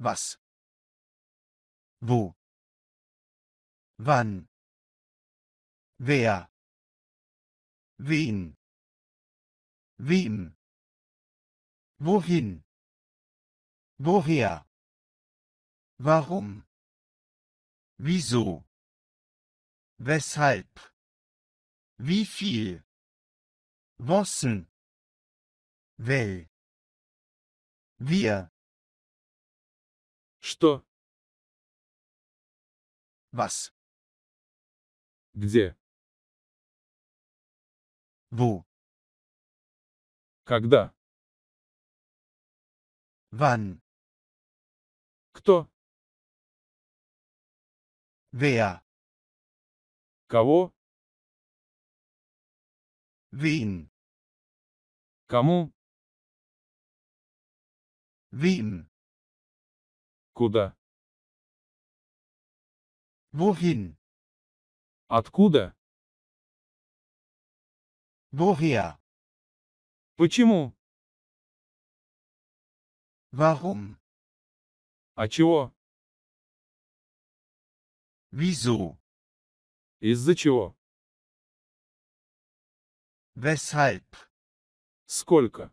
Was? Wo? Wann? Wer? Wen? Wem? Wohin? Woher? Warum? Wieso? Weshalb? Wie viel? Wossen? Well. Wir. Что? Was? Где? Wo? Когда? Wann? Кто? Wer? Кого? Wen? Кому? Wen? Куда? Wohin? Откуда? Woher? Почему? Warum? А чего? Wieso? Из-за чего? Weshalb? Сколько?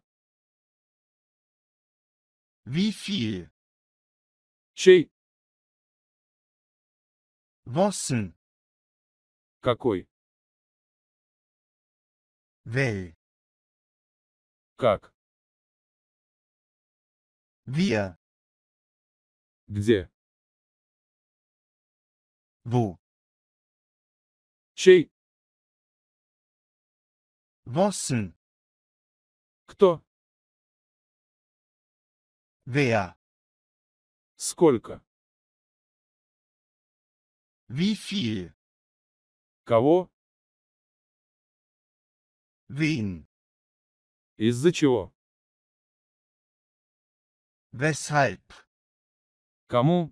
Wie viel? Чей? Восемь. Какой? Вей. Как? Виа. Где? Ву. Чей? Восемь. Кто? Веа. Сколько? Вифи. Кого? Вин. Из-за чего? Weshalb? Кому?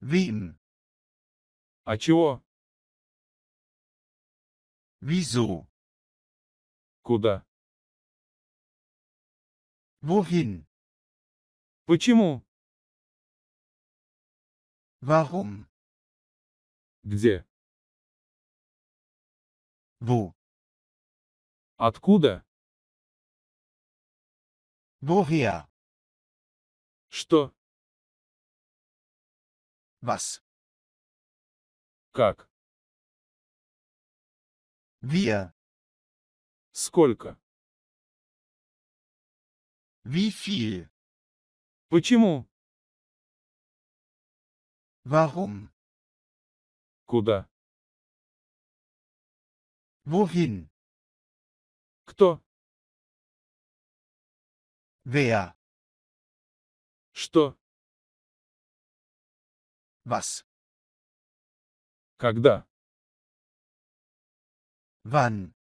Wem? А чего? Wieso? Куда? Wohin? Почему? Warum? Где? Wo? Откуда? Woher? Что? Was? Как? Wie? Сколько? Wie viel? Почему? Warum? Куда? Wohin? Кто? Wer? Что? Was? Когда? Wann?